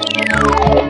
Música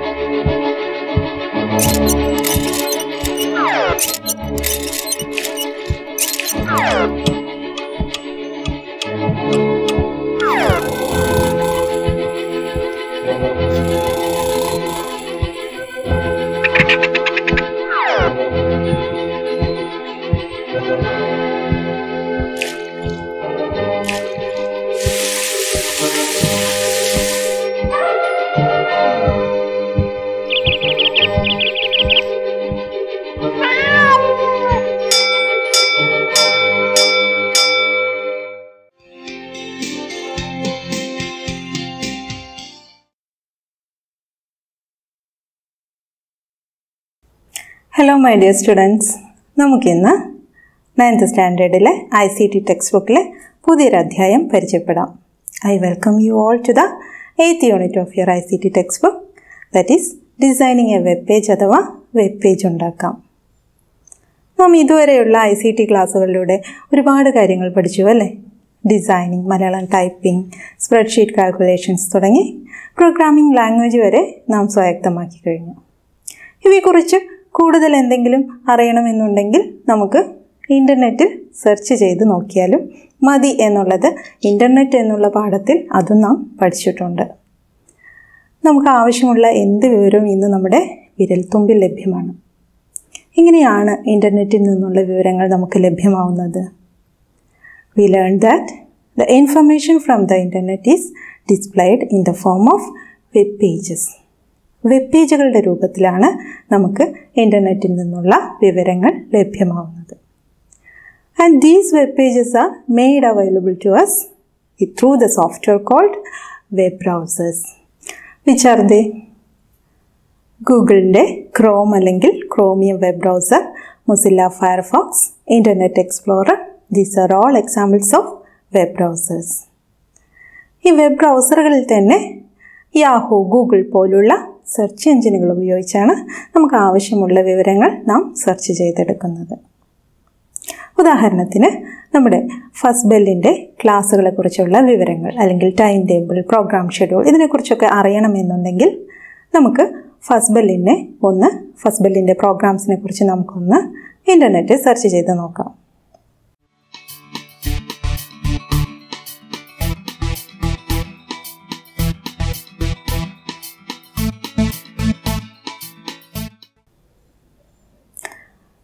hello my dear students നമുക്കിന്ന് ninth സ്റ്റാൻഡേർഡിലെ I C T text ബുക്കിലെ പുതിയൊരു അധ്യായം പരിചയപ്പെടാം I welcome you all to the eighth unit of your I C T text book that is designing a web page അഥവാ web page ഉണ്ടാക്കാം നാം ഇതുവരെയുള്ള ഐ സി ടി ക്ലാസ്സുകളിലൂടെ ഒരുപാട് കാര്യങ്ങൾ പഠിച്ചു അല്ലേ designing Malayalam typing spreadsheet calculations തുടങ്ങി പ്രോഗ്രാമിംഗ് ലാംഗ്വേജ് വരെ നാം സ്വായക്തമാക്കി കഴിഞ്ഞു ഇവയെക്കുറിച്ച് കൂടുതൽ എന്തെങ്കിലും അറിയണമെന്നുണ്ടെങ്കിൽ നമുക്ക് ഇൻ്റർനെറ്റിൽ സെർച്ച് ചെയ്ത് നോക്കിയാലും മതി എന്നുള്ളത് ഇൻ്റർനെറ്റ് എന്നുള്ള പാഠത്തിൽ അതും നാം പഠിച്ചിട്ടുണ്ട് നമുക്ക് ആവശ്യമുള്ള എന്ത് വിവരവും ഇന്ന് നമ്മുടെ വിരൽത്തുമ്പിൽ ലഭ്യമാണ് ഇങ്ങനെയാണ് ഇൻ്റർനെറ്റിൽ നിന്നുള്ള വിവരങ്ങൾ നമുക്ക് ലഭ്യമാവുന്നത് we learn that the information from the internet is displayed in the form of web pages web പേജുകളുടെ രൂപത്തിലാണ് നമുക്ക് ഇൻ്റർനെറ്റിൽ നിന്നുള്ള വിവരങ്ങൾ ലഭ്യമാവുന്നത് and these web pages are made available to us through the software called web browsers which ഗൂഗിളിൻ്റെ Chrome അല്ലെങ്കിൽ Chromium web browser Mozilla Firefox Internet Explorer these are all examples of web browsers ഈ web ബ്രൗസറുകളിൽ തന്നെ Yahoo Google പോലുള്ള search എഞ്ചിനുകൾ ഉപയോഗിച്ചാണ് നമുക്ക് ആവശ്യമുള്ള വിവരങ്ങൾ നാം സെർച്ച് ചെയ്തെടുക്കുന്നത് ഉദാഹരണത്തിന് നമ്മുടെ ഫസ്റ്റ് ബെല്ലിൻ്റെ ക്ലാസ്സുകളെക്കുറിച്ചുള്ള വിവരങ്ങൾ അല്ലെങ്കിൽ ടൈം ടേബിൾ പ്രോഗ്രാം ഷെഡ്യൂൾ ഇതിനെക്കുറിച്ചൊക്കെ അറിയണമെന്നുണ്ടെങ്കിൽ നമുക്ക് ഫസ്റ്റ് ബെല്ലിനെ ഒന്ന് ഫസ്റ്റ് ബെല്ലിൻ്റെ പ്രോഗ്രാംസിനെ കുറിച്ച് നമുക്കൊന്ന് ഇൻ്റർനെറ്റ് സെർച്ച് ചെയ്ത് നോക്കാം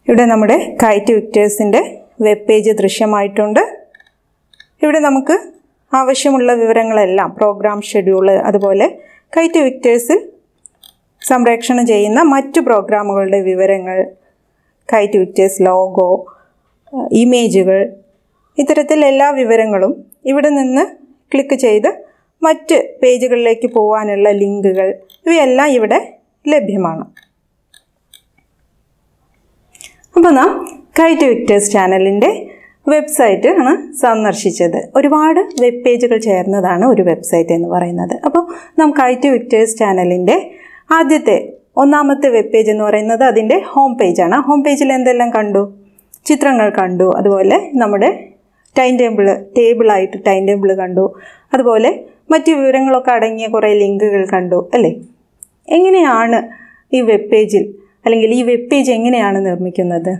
ഇവിടെ നമ്മുടെ കൈറ്റ് വിക്ടേഴ്സിൻ്റെ വെബ് പേജ് ദൃശ്യമായിട്ടുണ്ട് ഇവിടെ നമുക്ക് ആവശ്യമുള്ള വിവരങ്ങളെല്ലാം പ്രോഗ്രാം ഷെഡ്യൂൾ അതുപോലെ കൈറ്റ് വിക്ടേഴ്സിൽ സംപ്രേക്ഷണം ചെയ്യുന്ന മറ്റു പ്രോഗ്രാമുകളുടെ വിവരങ്ങൾ കൈറ്റ് വിക്ടേഴ്സ് ലോഗോ ഇമേജുകൾ ഇത്തരത്തിൽ എല്ലാ വിവരങ്ങളും ഇവിടെ നിന്ന് ക്ലിക്ക് ചെയ്ത് മറ്റ് പേജുകളിലേക്ക് പോകാനുള്ള ലിങ്കുകൾ ഇവയെല്ലാം ഇവിടെ ലഭ്യമാണ് അപ്പോൾ നാം കൈറ്റ് വിക്ടേഴ്സ് ചാനലിൻ്റെ വെബ്സൈറ്റ് ആണ് സന്ദർശിച്ചത് ഒരുപാട് വെബ് പേജുകൾ ചേർന്നതാണ് ഒരു വെബ്സൈറ്റ് എന്ന് പറയുന്നത് അപ്പോൾ നാം കൈറ്റ് വിക്ടേഴ്സ് ചാനലിൻ്റെ ആദ്യത്തെ ഒന്നാമത്തെ വെബ് പേജ് എന്ന് പറയുന്നത് അതിൻ്റെ ഹോം പേജാണ് ഹോം പേജിൽ എന്തെല്ലാം കണ്ടു ചിത്രങ്ങൾ കണ്ടു അതുപോലെ നമ്മുടെ ടൈം ടേബിൾ ടേബിളായിട്ട് ടൈം ടേബിൾ കണ്ടു അതുപോലെ മറ്റ് വിവരങ്ങളൊക്കെ അടങ്ങിയ കുറേ ലിങ്കുകൾ കണ്ടു അല്ലേ എങ്ങനെയാണ് ഈ വെബ് പേജിൽ അല്ലെങ്കിൽ ഈ വെബ് പേജ് എങ്ങനെയാണ് നിർമ്മിക്കുന്നത്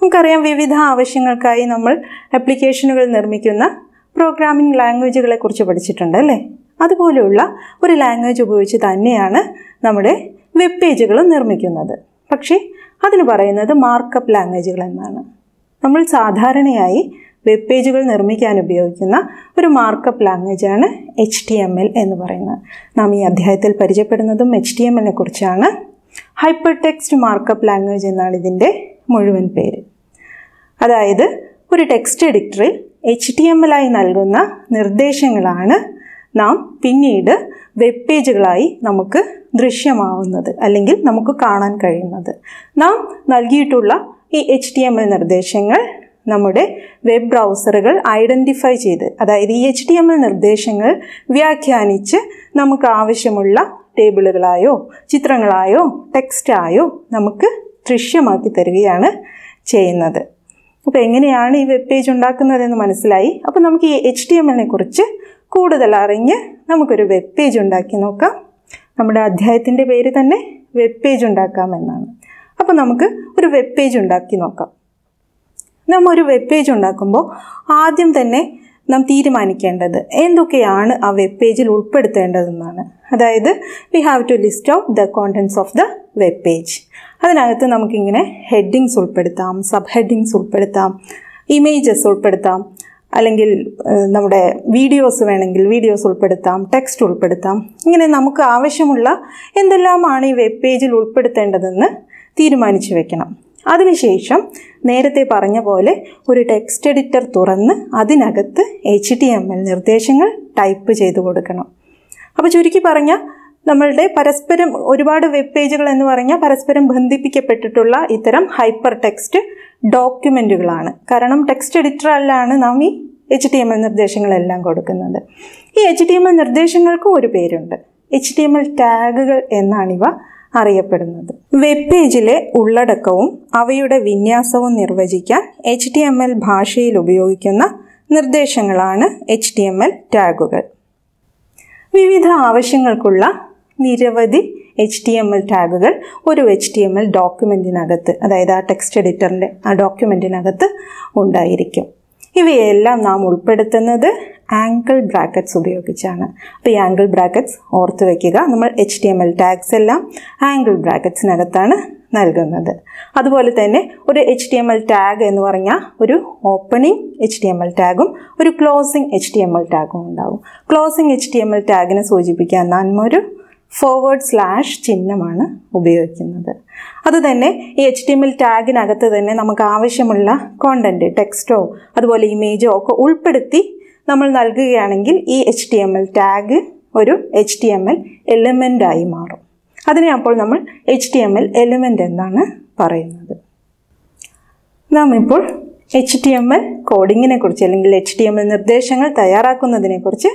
നമുക്കറിയാം വിവിധ ആവശ്യങ്ങൾക്കായി നമ്മൾ ആപ്ലിക്കേഷനുകൾ നിർമ്മിക്കുന്ന പ്രോഗ്രാമിംഗ് ലാംഗ്വേജുകളെക്കുറിച്ച് പഠിച്ചിട്ടുണ്ട് അല്ലേ അതുപോലെയുള്ള ഒരു ലാംഗ്വേജ് ഉപയോഗിച്ച് തന്നെയാണ് നമ്മുടെ വെബ് പേജുകൾ നിർമ്മിക്കുന്നത് പക്ഷേ അതിന് പറയുന്നത് മാർക്കപ്പ് ലാംഗ്വേജുകൾ എന്നാണ് നമ്മൾ സാധാരണയായി വെബ് പേജുകൾ നിർമ്മിക്കാൻ ഉപയോഗിക്കുന്ന ഒരു മാർക്കപ്പ് ലാംഗ്വേജാണ് എച്ച് ടി എം എൽ എന്ന് പറയുന്നത് നാം ഈ അധ്യായത്തിൽ പരിചയപ്പെടുന്നതും എച്ച് ടി എം എല്ലിനെ കുറിച്ചാണ് ഹൈപ്പർ ടെക്സ്റ്റ് മാർക്കപ്പ് ലാംഗ്വേജ് എന്നാണ് ഇതിൻ്റെ മുഴുവൻ പേര് അതായത് ഒരു ടെക്സ്റ്റ് എഡിറ്ററിൽ എച്ച് ടി എം എൽ ആയി നൽകുന്ന നിർദ്ദേശങ്ങളാണ് നാം പിന്നീട് വെബ് പേജുകളായി നമുക്ക് ദൃശ്യമാവുന്നത് അല്ലെങ്കിൽ നമുക്ക് കാണാൻ കഴിയുന്നത് നാം നൽകിയിട്ടുള്ള ഈ എച്ച് ടി എം എൽ നിർദ്ദേശങ്ങൾ നമ്മുടെ വെബ് ബ്രൗസറുകൾ ഐഡൻറ്റിഫൈ ചെയ്ത് അതായത് ഈ എച്ച് ടി എം എൽ നിർദ്ദേശങ്ങൾ വ്യാഖ്യാനിച്ച് നമുക്ക് ആവശ്യമുള്ള ടേബിളുകളായോ ചിത്രങ്ങളായോ ടെക്സ്റ്റായോ നമുക്ക് ദൃശ്യമാക്കി തരികയാണ് ചെയ്യുന്നത് അപ്പോൾ എങ്ങനെയാണ് ഈ വെബ് പേജ് ഉണ്ടാക്കുന്നതെന്ന് മനസ്സിലായി അപ്പോൾ നമുക്ക് ഈ എച്ച് ഡി എം കുറിച്ച് കൂടുതൽ അറിഞ്ഞ് നമുക്കൊരു വെബ് പേജ് ഉണ്ടാക്കി നോക്കാം നമ്മുടെ അധ്യായത്തിൻ്റെ പേര് തന്നെ വെബ് പേജ് ഉണ്ടാക്കാം എന്നാണ് അപ്പോൾ നമുക്ക് ഒരു വെബ് പേജ് ഉണ്ടാക്കി നോക്കാം നമ്മൊരു ഒരു വെബ് പേജ് ഉണ്ടാക്കുമ്പോൾ ആദ്യം തന്നെ നാം തീരുമാനിക്കേണ്ടത് എന്തൊക്കെയാണ് ആ വെബ് പേജിൽ ഉൾപ്പെടുത്തേണ്ടതെന്നാണ് അതായത് we have to list out the contents of the web page അതിനകത്ത് നമുക്കിങ്ങനെ ഹെഡിങ്സ് ഉൾപ്പെടുത്താം സബ് ഹെഡിങ്സ് ഉൾപ്പെടുത്താം ഇമേജസ് ഉൾപ്പെടുത്താം അല്ലെങ്കിൽ നമ്മുടെ വീഡിയോസ് വേണമെങ്കിൽ വീഡിയോസ് ഉൾപ്പെടുത്താം ടെക്സ്റ്റ് ഉൾപ്പെടുത്താം ഇങ്ങനെ നമുക്ക് ആവശ്യമുള്ള എന്തെല്ലാമാണ് ഈ വെബ് പേജിൽ ഉൾപ്പെടുത്തേണ്ടതെന്ന് തീരുമാനിച്ചു വെക്കണം അതിനുശേഷം നേരത്തെ പറഞ്ഞ പോലെ ഒരു ടെക്സ്റ്റ് എഡിറ്റർ തുറന്ന് അതിനകത്ത് എച്ച് ടി എം എൽ നിർദ്ദേശങ്ങൾ ടൈപ്പ് ചെയ്ത് കൊടുക്കണം അപ്പോൾ ചുരുക്കി പറഞ്ഞാൽ നമ്മളുടെ പരസ്പരം ഒരുപാട് വെബ് പേജുകൾ എന്ന് പറഞ്ഞാൽ പരസ്പരം ബന്ധിപ്പിക്കപ്പെട്ടിട്ടുള്ള ഇത്തരം ഹൈപ്പർ ടെക്സ്റ്റ് ഡോക്യുമെൻറ്റുകളാണ് കാരണം ടെക്സ്റ്റ് എഡിറ്ററിലാണ് നാം ഈ എച്ച് ടി എം എൽ നിർദ്ദേശങ്ങളെല്ലാം കൊടുക്കുന്നത് ഈ എച്ച് ടി എം എൽ നിർദ്ദേശങ്ങൾക്കും ഒരു പേരുണ്ട് എച്ച് ടി എം എൽ ടാഗുകൾ എന്നാണിവ അറിയപ്പെടുന്നത് വെബ് പേജിലെ ഉള്ളടക്കവും അവയുടെ വിന്യാസവും നിർവചിക്കാൻ എച്ച് ടി എം എൽ ഭാഷയിൽ ഉപയോഗിക്കുന്ന നിർദ്ദേശങ്ങളാണ് എച്ച് ടി എം എൽ ടാഗുകൾ വിവിധ ആവശ്യങ്ങൾക്കുള്ള നിരവധി എച്ച് ടി എം എൽ ടാഗുകൾ ഒരു എച്ച് ടി എം എൽ ഡോക്യുമെൻറ്റിനകത്ത് അതായത് ആ ടെക്സ്റ്റ് എഡിറ്ററിൻ്റെ ആ ഡോക്യുമെൻറ്റിനകത്ത് ഉണ്ടായിരിക്കും ഇവയെല്ലാം നാം ഉൾപ്പെടുത്തുന്നത് ആംഗിൾ ബ്രാക്കറ്റ്സ് ഉപയോഗിച്ചാണ് അപ്പോൾ ഈ ആംഗിൾ ബ്രാക്കറ്റ്സ് ഓർത്ത് വയ്ക്കുക നമ്മൾ H T M L tags എല്ലാം ആംഗിൾ ബ്രാക്കറ്റ്സിനകത്താണ് നൽകുന്നത് അതുപോലെ തന്നെ ഒരു H T M L tag എന്ന് പറഞ്ഞാൽ ഒരു opening H T M L ടാഗും ഒരു closing H T M L ടാഗും ഉണ്ടാകും closing H T M L ടാഗിനെ സൂചിപ്പിക്കാൻ നന്മ ഒരു ഫോർവേഡ് സ്ലാഷ് ചിഹ്നമാണ് ഉപയോഗിക്കുന്നത് അതുതന്നെ ഈ എച്ച് ടി എം എൽ ടാഗിനകത്ത് തന്നെ നമുക്ക് ആവശ്യമുള്ള കോണ്ടൻറ്റ് ടെക്സ്റ്റോ അതുപോലെ ഇമേജോ ഒക്കെ ഉൾപ്പെടുത്തി നമ്മൾ നൽകുകയാണെങ്കിൽ ഈ H T M L tag ഒരു എച്ച് ടി എം എൽ എലിമെൻ്റായി മാറും അതിനെ അപ്പോൾ നമ്മൾ H T M L element എന്നാണ് പറയുന്നത് നാം ഇപ്പോൾ എച്ച് ടി എം എൽ കോഡിങ്ങിനെ കുറിച്ച് അല്ലെങ്കിൽ എച്ച് ടി എം എൽ നിർദ്ദേശങ്ങൾ തയ്യാറാക്കുന്നതിനെക്കുറിച്ച്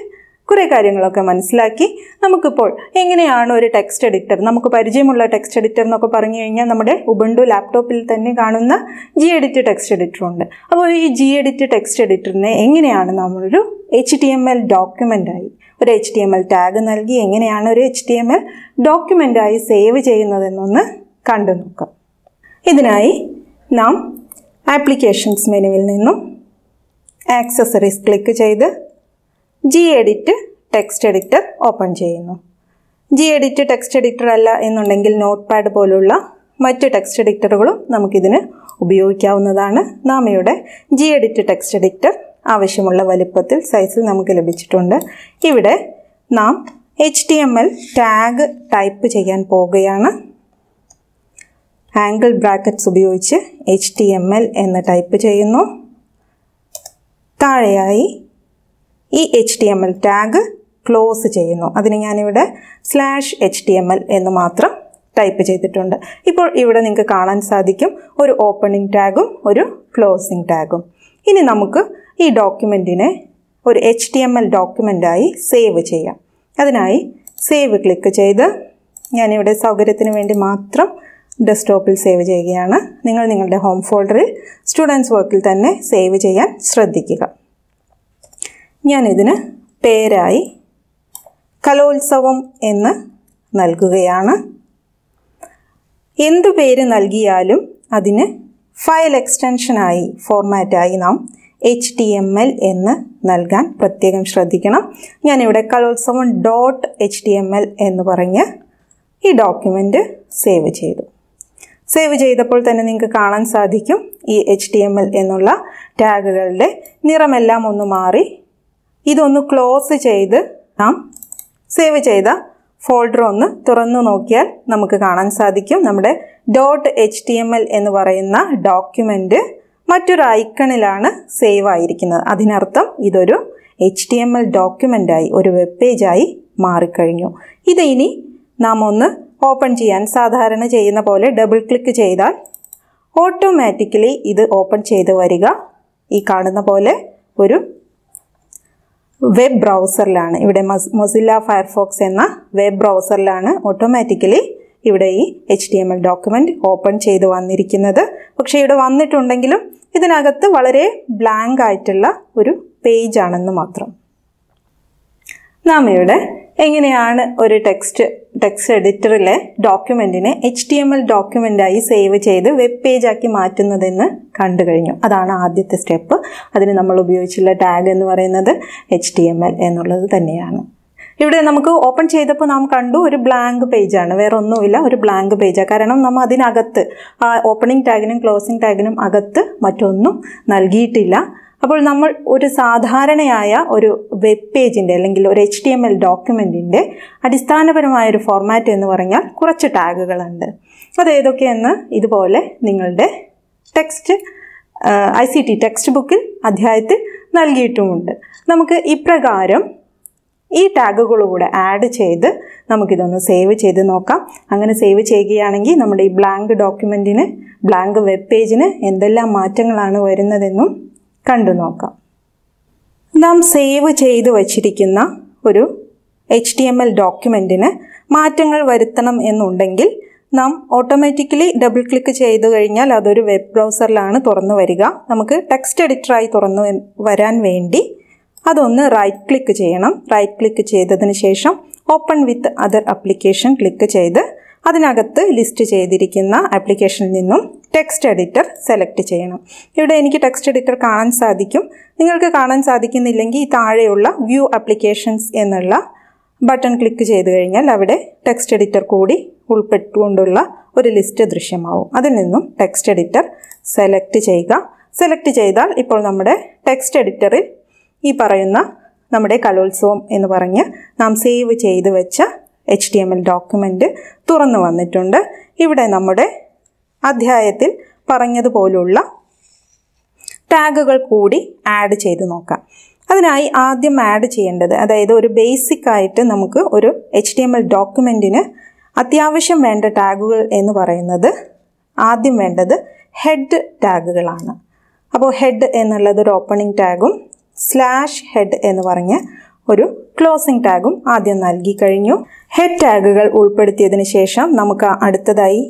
കുറേ കാര്യങ്ങളൊക്കെ മനസ്സിലാക്കി നമുക്കിപ്പോൾ എങ്ങനെയാണ് ഒരു ടെക്സ്റ്റ് എഡിറ്റർ നമുക്ക് പരിചയമുള്ള ടെക്സ്റ്റ് എഡിറ്റർ എന്നൊക്കെ പറഞ്ഞു കഴിഞ്ഞാൽ നമ്മുടെ ഉബണ്ടു ലാപ്ടോപ്പിൽ തന്നെ കാണുന്ന ജി എഡിറ്റ് ടെക്സ്റ്റ് എഡിറ്റർ ഉണ്ട് അപ്പോൾ ഈ ജി എഡിറ്റ് ടെക്സ്റ്റ് എഡിറ്ററിനെ എങ്ങനെയാണ് നമ്മളൊരു എച്ച് ടി എം എൽ ഡോക്യുമെൻ്റായി ഒരു H T M L tag നൽകി എങ്ങനെയാണ് ഒരു എച്ച് ടി എം എൽ ഡോക്യുമെൻ്റായി സേവ് ചെയ്യുന്നതെന്നൊന്ന് കണ്ടു നോക്കാം ഇതിനായി നാം ആപ്ലിക്കേഷൻസ് മെനുവിൽ നിന്നും ആക്സസറീസ് ക്ലിക്ക് ചെയ്ത് G edit text editor open ചെയ്യുന്നു ജി എഡിറ്റ് ടെക്സ്റ്റ് എഡിറ്റർ അല്ല എന്നുണ്ടെങ്കിൽ നോട്ട് പാഡ് പോലുള്ള മറ്റ് ടെക്സ്റ്റ് എഡിറ്ററുകളും നമുക്കിതിന് ഉപയോഗിക്കാവുന്നതാണ് നാമയുടെ ജി എഡിറ്റ് ടെക്സ്റ്റ് എഡിറ്റർ ആവശ്യമുള്ള വലുപ്പത്തിൽ സൈസിൽ നമുക്ക് ലഭിച്ചിട്ടുണ്ട് ഇവിടെ നാം H T M L tag type ചെയ്യാൻ പോവുകയാണ് ആംഗിൾ ബ്രാക്കറ്റ്സ് ഉപയോഗിച്ച് എച്ച് ടി എം എൽ എന്ന് ടൈപ്പ് ചെയ്യുന്നു താഴെയായി ഈ H T M L tag close ചെയ്യുന്നു അതിന് ഞാനിവിടെ slash H T M L എന്ന് മാത്രം ടൈപ്പ് ചെയ്തിട്ടുണ്ട് ഇപ്പോൾ ഇവിടെ നിങ്ങൾക്ക് കാണാൻ സാധിക്കും ഒരു ഓപ്പണിംഗ് ടാഗും ഒരു ക്ലോസിംഗ് ടാഗും ഇനി നമുക്ക് ഈ ഡോക്യുമെൻറ്റിനെ ഒരു എച്ച് ടി എം എൽ ഡോക്യുമെൻ്റായി സേവ് ചെയ്യാം അതിനായി സേവ് ക്ലിക്ക് ചെയ്ത് ഞാനിവിടെ സൗകര്യത്തിന് വേണ്ടി മാത്രം ഡെസ്ക്ടോപ്പിൽ സേവ് ചെയ്യുകയാണ് നിങ്ങൾ നിങ്ങളുടെ ഹോം ഫോൾഡറിൽ സ്റ്റുഡൻസ് വർക്കിൽ തന്നെ സേവ് ചെയ്യാൻ ശ്രദ്ധിക്കുക ഞാനിതിന് പേരായി കലോത്സവം എന്ന് നൽകുകയാണ് എന്തു പേര് നൽകിയാലും അതിന് ഫയൽ എക്സ്റ്റൻഷനായി ഫോർമാറ്റായി നാം എച്ച് ടി എം എൽ എന്ന് നൽകാൻ പ്രത്യേകം ശ്രദ്ധിക്കണം ഞാനിവിടെ Kalolsavam dot H T M L എന്ന് പറഞ്ഞ് ഈ ഡോക്യുമെൻ്റ് സേവ് ചെയ്തു സേവ് ചെയ്തപ്പോൾ തന്നെ നിങ്ങൾക്ക് കാണാൻ സാധിക്കും ഈ എച്ച് ടി എം എൽ എന്നുള്ള ടാഗുകളുടെ നിറമെല്ലാം ഒന്ന് മാറി ഇതൊന്ന് ക്ലോസ് ചെയ്ത് നാം സേവ് ചെയ്ത ഫോൾഡർ ഒന്ന് തുറന്നു നോക്കിയാൽ നമുക്ക് കാണാൻ സാധിക്കും നമ്മുടെ dot H T M L എന്ന് പറയുന്ന ഡോക്യുമെൻറ്റ് മറ്റൊരു ഐക്കണിലാണ് സേവ് ആയിരിക്കുന്നത് അതിനർത്ഥം ഇതൊരു എച്ച് ടി എം എൽ ഡോക്യുമെൻ്റായി ഒരു വെബ് പേജായി മാറിക്കഴിഞ്ഞു ഇത് ഇനി നാം ഒന്ന് ഓപ്പൺ ചെയ്യാൻ സാധാരണ ചെയ്യുന്ന പോലെ ഡബിൾ ക്ലിക്ക് ചെയ്താൽ ഓട്ടോമാറ്റിക്കലി ഇത് ഓപ്പൺ ചെയ്ത് വരിക ഈ കാണുന്ന പോലെ ഒരു വെബ് ബ്രൗസറിലാണ് ഇവിടെ മൊസില്ല ഫയർഫോക്സ് എന്ന വെബ് ബ്രൗസറിലാണ് ഓട്ടോമാറ്റിക്കലി ഇവിടെ ഈ H D M L document open ചെയ്ത് വന്നിരിക്കുന്നത് പക്ഷേ ഇവിടെ വന്നിട്ടുണ്ടെങ്കിലും ഇതിനകത്ത് വളരെ ബ്ലാങ്ക് ആയിട്ടുള്ള ഒരു പേജാണെന്ന് മാത്രം നാം ഇവിടെ എങ്ങനെയാണ് ഒരു ടെക്സ്റ്റ് ടെക്സ്റ്റ് എഡിറ്ററിലെ ഡോക്യുമെൻറ്റിനെ എച്ച് ടി എം എൽ ഡോക്യുമെൻ്റായി സേവ് ചെയ്ത് വെബ് പേജാക്കി മാറ്റുന്നതെന്ന് കണ്ടു കഴിഞ്ഞു അതാണ് ആദ്യത്തെ സ്റ്റെപ്പ് അതിന് നമ്മൾ ഉപയോഗിച്ചുള്ള ടാഗ് എന്ന് പറയുന്നത് എച്ച് ടി എം എൽ എന്നുള്ളത് തന്നെയാണ് ഇവിടെ നമുക്ക് ഓപ്പൺ ചെയ്തപ്പോൾ നാം കണ്ടു ഒരു ബ്ലാങ്ക് പേജാണ് വേറെ ഒന്നുമില്ല ഒരു ബ്ലാങ്ക് പേജാണ് കാരണം നമ്മൾ അതിനകത്ത് ഓപ്പണിംഗ് ടാഗിനും ക്ലോസിംഗ് ടാഗിനും അകത്ത് മറ്റൊന്നും നൽകിയിട്ടില്ല അപ്പോൾ നമ്മൾ ഒരു സാധാരണയായ ഒരു വെബ് പേജിൻ്റെ അല്ലെങ്കിൽ ഒരു എച്ച് ഡി എം എൽ ഡോക്യുമെൻറ്റിൻ്റെ അടിസ്ഥാനപരമായ ഒരു ഫോർമാറ്റ് എന്ന് പറഞ്ഞാൽ കുറച്ച് ടാഗുകളുണ്ട് അത് ഏതൊക്കെയെന്ന് ഇതുപോലെ നിങ്ങളുടെ text I C T text ബുക്കിൽ അധ്യായത്തിൽ നൽകിയിട്ടുമുണ്ട് നമുക്ക് ഇപ്രകാരം ഈ ടാഗുകളൂടെ ആഡ് ചെയ്ത് നമുക്കിതൊന്ന് സേവ് ചെയ്ത് നോക്കാം അങ്ങനെ സേവ് ചെയ്യുകയാണെങ്കിൽ നമ്മുടെ ഈ ബ്ലാങ്ക് ഡോക്യുമെൻറ്റിന് ബ്ലാങ്ക് വെബ് പേജിന് എന്തെല്ലാം മാറ്റങ്ങളാണ് വരുന്നതെന്നും കണ്ടു നോക്കാം നാം സേവ് ചെയ്തു വച്ചിരിക്കുന്ന ഒരു എച്ച് ടി എം എൽ ഡോക്യുമെൻറ്റിന് മാറ്റങ്ങൾ വരുത്തണം എന്നുണ്ടെങ്കിൽ നാം ഓട്ടോമാറ്റിക്കലി ഡബിൾ ക്ലിക്ക് ചെയ്തു കഴിഞ്ഞാൽ അതൊരു വെബ് ബ്രൗസറിലാണ് തുറന്നു വരിക നമുക്ക് ടെക്സ്റ്റ് എഡിറ്ററായി തുറന്നു വരാൻ വേണ്ടി അതൊന്ന് റൈറ്റ് ക്ലിക്ക് ചെയ്യണം റൈറ്റ് ക്ലിക്ക് ചെയ്തതിന് ശേഷം open with other application click ചെയ്ത് അതിനകത്ത് ലിസ്റ്റ് ചെയ്തിരിക്കുന്ന ആപ്ലിക്കേഷനിൽ നിന്നും ടെക്സ്റ്റ് എഡിറ്റർ സെലക്ട് ചെയ്യണം ഇവിടെ എനിക്ക് ടെക്സ്റ്റ് എഡിറ്റർ കാണാൻ സാധിക്കും നിങ്ങൾക്ക് കാണാൻ സാധിക്കുന്നില്ലെങ്കിൽ താഴെയുള്ള വ്യൂ ആപ്ലിക്കേഷൻസ് എന്നുള്ള ബട്ടൺ ക്ലിക്ക് ചെയ്ത് കഴിഞ്ഞാൽ അവിടെ ടെക്സ്റ്റ് എഡിറ്റർ കൂടി ഉൾപ്പെട്ടുകൊണ്ടുള്ള ഒരു ലിസ്റ്റ് ദൃശ്യമാവും അതിൽ നിന്നും ടെക്സ്റ്റ് എഡിറ്റർ സെലക്ട് ചെയ്യുക സെലക്ട് ചെയ്താൽ ഇപ്പോൾ നമ്മുടെ ടെക്സ്റ്റ് എഡിറ്ററിൽ ഈ പറയുന്ന നമ്മുടെ കലോത്സവം എന്ന് പറഞ്ഞ് നാം സേവ് ചെയ്ത് വെച്ച H D M L document തുറന്നു വന്നിട്ടുണ്ട് ഇവിടെ നമ്മുടെ അധ്യായത്തിൽ പറഞ്ഞതുപോലുള്ള ടാഗുകൾ കൂടി ആഡ് ചെയ്ത് നോക്കാം അതിനായി ആദ്യം ആഡ് ചെയ്യേണ്ടത് അതായത് ഒരു ബേസിക് ആയിട്ട് നമുക്ക് ഒരു എച്ച് ഡി എം എൽ ഡോക്യുമെൻറ്റിന് അത്യാവശ്യം വേണ്ട ടാഗുകൾ എന്ന് പറയുന്നത് ആദ്യം വേണ്ടത് ഹെഡ് ടാഗുകളാണ് അപ്പോൾ ഹെഡ് എന്നുള്ളത് ഒരു ഓപ്പണിംഗ് ടാഗും സ്ലാഷ് ഹെഡ് എന്ന് പറഞ്ഞ് ഒരു ക്ലോസിംഗ് ടാഗും ആദ്യം നൽകി കഴിഞ്ഞു ഹെഡ് ടാഗുകൾ ഉൾപ്പെടുത്തിയതിന് ശേഷം നമുക്ക് അടുത്തതായി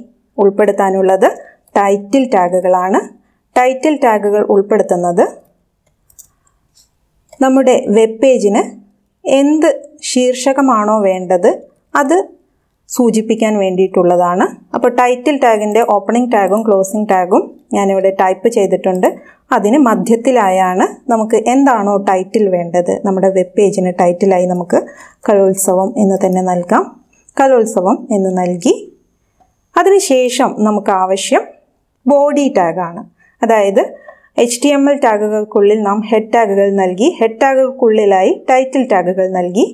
ഉൾപ്പെടുത്താനുള്ളത് ടൈറ്റിൽ ടാഗുകളാണ് ടൈറ്റിൽ ടാഗുകൾ ഉൾപ്പെടുത്തുന്നത് നമ്മുടെ വെബ് പേജിന് എന്ത് ശീർഷകമാണോ വേണ്ടത് അത് സൂചിപ്പിക്കാൻ വേണ്ടിയിട്ടുള്ളതാണ് അപ്പോൾ ടൈറ്റിൽ ടാഗിൻ്റെ ഓപ്പണിംഗ് ടാഗും ക്ലോസിംഗ് ടാഗും ഞാനിവിടെ ടൈപ്പ് ചെയ്തിട്ടുണ്ട് അതിന് മധ്യത്തിലായാണ് നമുക്ക് എന്താണോ ടൈറ്റിൽ വേണ്ടത് നമ്മുടെ വെബ് പേജിന് ടൈറ്റിലായി നമുക്ക് കലോത്സവം എന്ന് തന്നെ നൽകാം കലോത്സവം എന്ന് നൽകി അതിനുശേഷം നമുക്ക് ആവശ്യം ബോഡി ടാഗാണ് അതായത് എച്ച് ടി എം എൽ ടാഗുകൾക്കുള്ളിൽ നാം ഹെഡ് ടാഗുകൾ നൽകി ഹെഡ് ടാഗുകൾക്കുള്ളിലായി ടൈറ്റിൽ ടാഗുകൾ നൽകി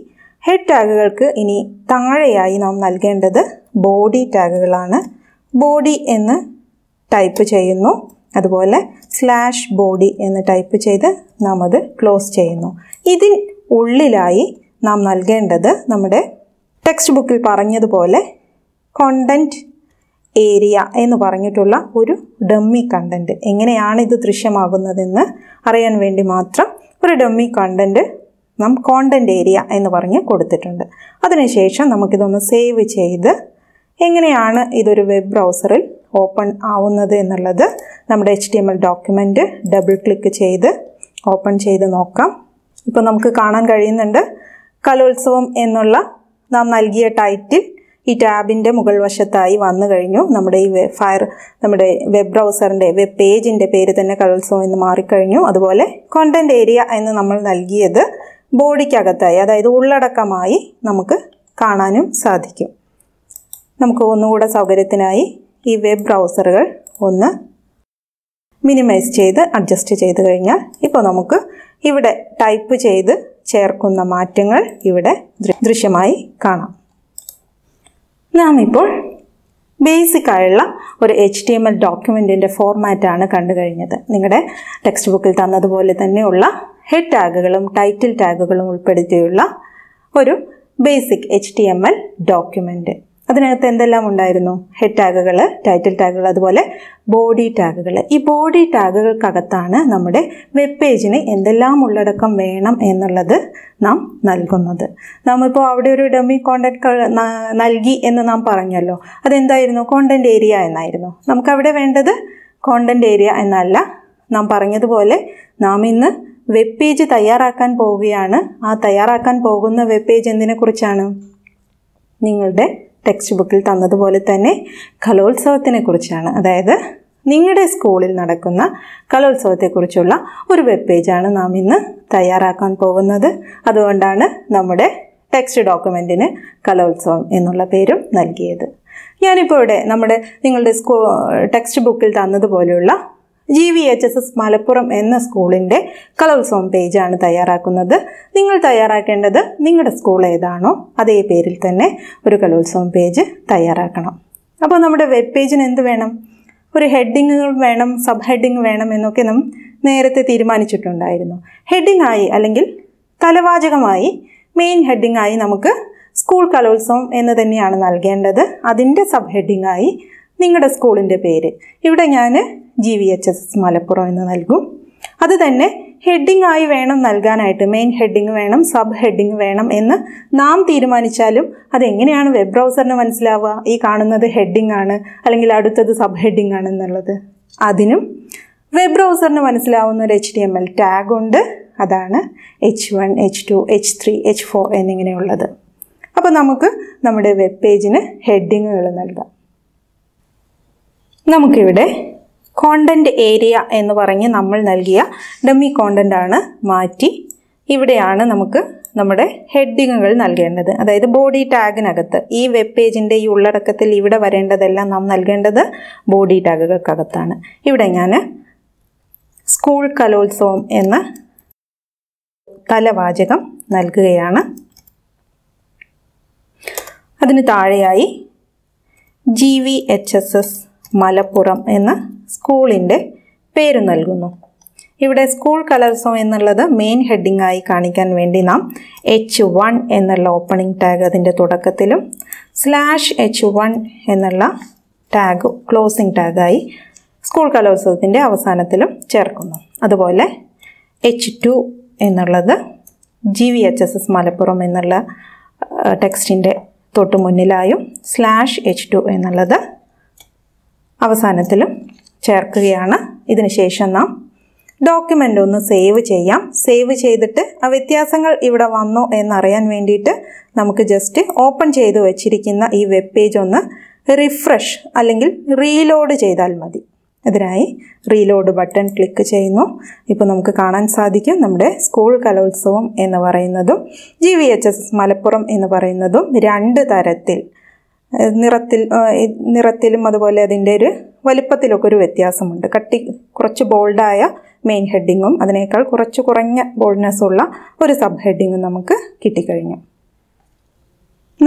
ഹെഡ് ടാഗുകൾക്ക് ഇനി താഴെയായി നാം നൽകേണ്ടത് ബോഡി ടാഗുകളാണ് ബോഡി എന്ന് ടൈപ്പ് ചെയ്യുന്നു അതുപോലെ സ്ലാഷ് ബോഡി എന്ന് ടൈപ്പ് ചെയ്ത് നാം അത് ക്ലോസ് ചെയ്യുന്നു ഇതിൽ ഉള്ളിലായി നാം നൽകേണ്ടത് നമ്മുടെ ടെക്സ്റ്റ് ബുക്കിൽ പറഞ്ഞതുപോലെ കോണ്ടൻറ്റ് ഏരിയ എന്ന് പറഞ്ഞിട്ടുള്ള ഒരു ഡമ്മി കണ്ടൻറ്റ് എങ്ങനെയാണ് ഇത് ദൃശ്യമാകുന്നതെന്ന് അറിയാൻ വേണ്ടി മാത്രം ഒരു ഡമ്മി കണ്ടൻറ്റ് നാം കോണ്ടൻറ്റ് ഏരിയ എന്ന് പറഞ്ഞ് കൊടുത്തിട്ടുണ്ട് അതിനുശേഷം നമുക്കിതൊന്ന് സേവ് ചെയ്ത് എങ്ങനെയാണ് ഇതൊരു വെബ് ബ്രൗസറിൽ ഓപ്പൺ ആവുന്നത് എന്നുള്ളത് നമ്മുടെ H D M L document double click ചെയ്ത് ഓപ്പൺ ചെയ്ത് നോക്കാം ഇപ്പോൾ നമുക്ക് കാണാൻ കഴിയുന്നുണ്ട് കലോത്സവം എന്നുള്ള നാം നൽകിയ ടൈറ്റിൽ ഈ ടാബിൻ്റെ മുകൾ വശത്തായി വന്നു കഴിഞ്ഞു നമ്മുടെ ഈ ഫയർ നമ്മുടെ വെബ് ബ്രൗസറിൻ്റെ വെബ് പേജിൻ്റെ പേര് തന്നെ കലോത്സവം എന്ന് മാറിക്കഴിഞ്ഞു അതുപോലെ കോണ്ടൻറ്റ് ഏരിയ എന്ന് നമ്മൾ നൽകിയത് ബോഡിക്കകത്തായി അതായത് ഉള്ളടക്കമായി നമുക്ക് കാണാനും സാധിക്കും നമുക്ക് ഒന്നുകൂടെ സൗകര്യത്തിനായി ഈ വെബ് ബ്രൗസറുകൾ ഒന്ന് മിനിമൈസ് ചെയ്ത് അഡ്ജസ്റ്റ് ചെയ്ത് കഴിഞ്ഞാൽ ഇപ്പോൾ നമുക്ക് ഇവിടെ ടൈപ്പ് ചെയ്ത് ചേർക്കുന്ന മാറ്റങ്ങൾ ഇവിടെ ദൃശ്യമായി കാണാം നാം ഇപ്പോൾ ബേസിക് ആയുള്ള ഒരു എച്ച് ടി എം എൽ ഡോക്യുമെൻറ്റിൻ്റെ ഫോർമാറ്റാണ് കണ്ടു കഴിഞ്ഞത് നിങ്ങളുടെ ടെക്സ്റ്റ് ബുക്കിൽ തന്നതുപോലെ തന്നെയുള്ള ഹെഡ് ടാഗുകളും ടൈറ്റിൽ ടാഗുകളും ഉൾപ്പെടുത്തിയുള്ള ഒരു basic H T M L document അതിനകത്ത് എന്തെല്ലാം ഉണ്ടായിരുന്നു ഹെഡ് ടാഗുകൾ ടൈറ്റിൽ ടാഗുകൾ അതുപോലെ ബോഡി ടാഗുകൾ ഈ ബോഡി ടാഗുകൾക്കകത്താണ് നമ്മുടെ വെബ് പേജിന് എന്തെല്ലാം ഉള്ളടക്കം വേണം എന്നുള്ളത് നാം നൽകുന്നത് നമ്മിപ്പോൾ അവിടെ ഒരു ഡമ്മി കോണ്ടൻറ്റ് നൽകി എന്ന് നാം പറഞ്ഞല്ലോ അതെന്തായിരുന്നു കോണ്ടൻറ്റ് ഏരിയ എന്നായിരുന്നു നമുക്കവിടെ വേണ്ടത് കോണ്ടൻറ്റ് ഏരിയ എന്നല്ല നാം പറഞ്ഞതുപോലെ നാം ഇന്ന് വെബ് പേജ് തയ്യാറാക്കാൻ പോവുകയാണ് ആ തയ്യാറാക്കാൻ പോകുന്ന വെബ് പേജ് എന്തിനെക്കുറിച്ചാണ് നിങ്ങളുടെ ടെക്സ്റ്റ് ബുക്കിൽ തന്നതുപോലെ തന്നെ കലോത്സവത്തിനെ കുറിച്ചാണ് അതായത് നിങ്ങളുടെ സ്കൂളിൽ നടക്കുന്ന കലോത്സവത്തെക്കുറിച്ചുള്ള ഒരു വെബ് പേജാണ് നാം ഇന്ന് തയ്യാറാക്കാൻ പോകുന്നത് അതുകൊണ്ടാണ് നമ്മുടെ ടെക്സ്റ്റ് ഡോക്യുമെൻറ്റിന് കലോത്സവം എന്നുള്ള പേരും നൽകിയത് ഞാനിപ്പോൾ ഇവിടെ നമ്മുടെ നിങ്ങളുടെ സ്കൂ ടെക്സ്റ്റ് ബുക്കിൽ തന്നതുപോലെയുള്ള G V H S S Malappuram എന്ന സ്കൂളിൻ്റെ കലോത്സവം പേജാണ് തയ്യാറാക്കുന്നത് നിങ്ങൾ തയ്യാറാക്കേണ്ടത് നിങ്ങളുടെ സ്കൂൾ ഏതാണോ അതേ പേരിൽ തന്നെ ഒരു കലോത്സവം പേജ് തയ്യാറാക്കണം അപ്പോൾ നമ്മുടെ വെബ് പേജിന് എന്ത് വേണം ഒരു ഹെഡിങ്ങുകൾ വേണം സബ് ഹെഡിങ് വേണം എന്നൊക്കെ നാം നേരത്തെ തീരുമാനിച്ചിട്ടുണ്ടായിരുന്നു ഹെഡിങ്ങായി അല്ലെങ്കിൽ തലവാചകമായി മെയിൻ ഹെഡിങ്ങായി നമുക്ക് സ്കൂൾ കലോത്സവം എന്ന് തന്നെയാണ് നൽകേണ്ടത് അതിൻ്റെ സബ് ഹെഡിങ്ങായി നിങ്ങളുടെ സ്കൂളിൻ്റെ പേര് ഇവിടെ ഞാൻ G V H S S Malappuram എന്ന് നൽകും അത് തന്നെ ഹെഡിംഗ് ആയി വേണം നൽകാനായിട്ട് മെയിൻ ഹെഡിങ് വേണം സബ് ഹെഡിങ് വേണം എന്ന് നാം തീരുമാനിച്ചാലും അതെങ്ങനെയാണ് വെബ് ബ്രൗസറിന് മനസ്സിലാവുക ഈ കാണുന്നത് ഹെഡിങ് ആണ് അല്ലെങ്കിൽ അടുത്തത് സബ് ഹെഡിങ് ആണ് എന്നുള്ളത് അതിനും വെബ് ബ്രൗസറിന് മനസ്സിലാവുന്ന ഒരു H D M L tag ഉണ്ട് അതാണ് H one H two H three H four എന്നിങ്ങനെയുള്ളത് അപ്പോൾ നമുക്ക് നമ്മുടെ വെബ് പേജിന് ഹെഡിങ്ങുകൾ നൽകാം നമുക്കിവിടെ കോണ്ടൻറ്റ് ഏരിയ എന്ന് പറഞ്ഞ് നമ്മൾ നൽകിയ ഡമ്മി കോണ്ടന്റ് ആണ് മാറ്റി ഇവിടെയാണ് നമുക്ക് നമ്മുടെ ഹെഡിങ്ങുകൾ നൽകേണ്ടത് അതായത് ബോഡി ടാഗിനകത്ത് ഈ വെബ് പേജിൻ്റെ ഈ ഉള്ളടക്കത്തിൽ ഇവിടെ വരേണ്ടതെല്ലാം നാം നൽകേണ്ടത് ബോഡി ടാഗുകൾക്കകത്താണ് ഇവിടെ ഞാൻ സ്കൂൾ കലോത്സവം എന്ന തലവാചകം നൽകുകയാണ് അതിന് താഴെയായി G V H S S Malappuram എന്ന് സ്കൂളിൻ്റെ പേര് നൽകുന്നു ഇവിടെ സ്കൂൾ കലോത്സവം എന്നുള്ളത് മെയിൻ ഹെഡിംഗ് ആയി കാണിക്കാൻ വേണ്ടി നാം എച്ച് വൺ എന്നുള്ള ഓപ്പണിംഗ് ടാഗ് അതിൻ്റെ തുടക്കത്തിലും സ്ലാഷ് എച്ച് വൺ എന്നുള്ള ടാഗ് ക്ലോസിംഗ് ടാഗായി സ്കൂൾ കലോത്സവത്തിൻ്റെ അവസാനത്തിലും ചേർക്കുന്നു അതുപോലെ എച്ച് ടു എന്നുള്ളത് G V H S S Malappuram എന്നുള്ള ടെക്സ്റ്റിൻ്റെ തൊട്ടു മുന്നിലായും സ്ലാഷ് എച്ച് ടു എന്നുള്ളത് അവസാനത്തിലും ചേർക്കുകയാണ് ഇതിനുശേഷം നാം ഡോക്യുമെൻ്റ് ഒന്ന് സേവ് ചെയ്യാം സേവ് ചെയ്തിട്ട് ആ വ്യത്യാസങ്ങൾ ഇവിടെ വന്നോ എന്നറിയാൻ വേണ്ടിയിട്ട് നമുക്ക് ജസ്റ്റ് ഓപ്പൺ ചെയ്ത് വെച്ചിരിക്കുന്ന ഈ വെബ് പേജ് ഒന്ന് റിഫ്രഷ് അല്ലെങ്കിൽ റീലോഡ് ചെയ്താൽ മതി അതിനായി റീലോഡ് ബട്ടൺ ക്ലിക്ക് ചെയ്യുന്നു ഇപ്പോൾ നമുക്ക് കാണാൻ സാധിക്കും നമ്മുടെ സ്കൂൾ കലോത്സവം എന്ന് പറയുന്നതും G V H S Malappuram എന്ന് പറയുന്നതും രണ്ട് തരത്തിൽ നിറത്തിൽ നിറത്തിലും അതുപോലെ അതിൻ്റെ ഒരു വലിപ്പത്തിലൊക്കെ ഒരു വ്യത്യാസമുണ്ട് കട്ടി കുറച്ച് ബോൾഡായ മെയിൻ ഹെഡിങ്ങും അതിനേക്കാൾ കുറച്ച് കുറഞ്ഞ ബോൾഡ്നെസ്സുള്ള ഒരു സബ് ഹെഡിങ്ങും നമുക്ക് കിട്ടിക്കഴിഞ്ഞു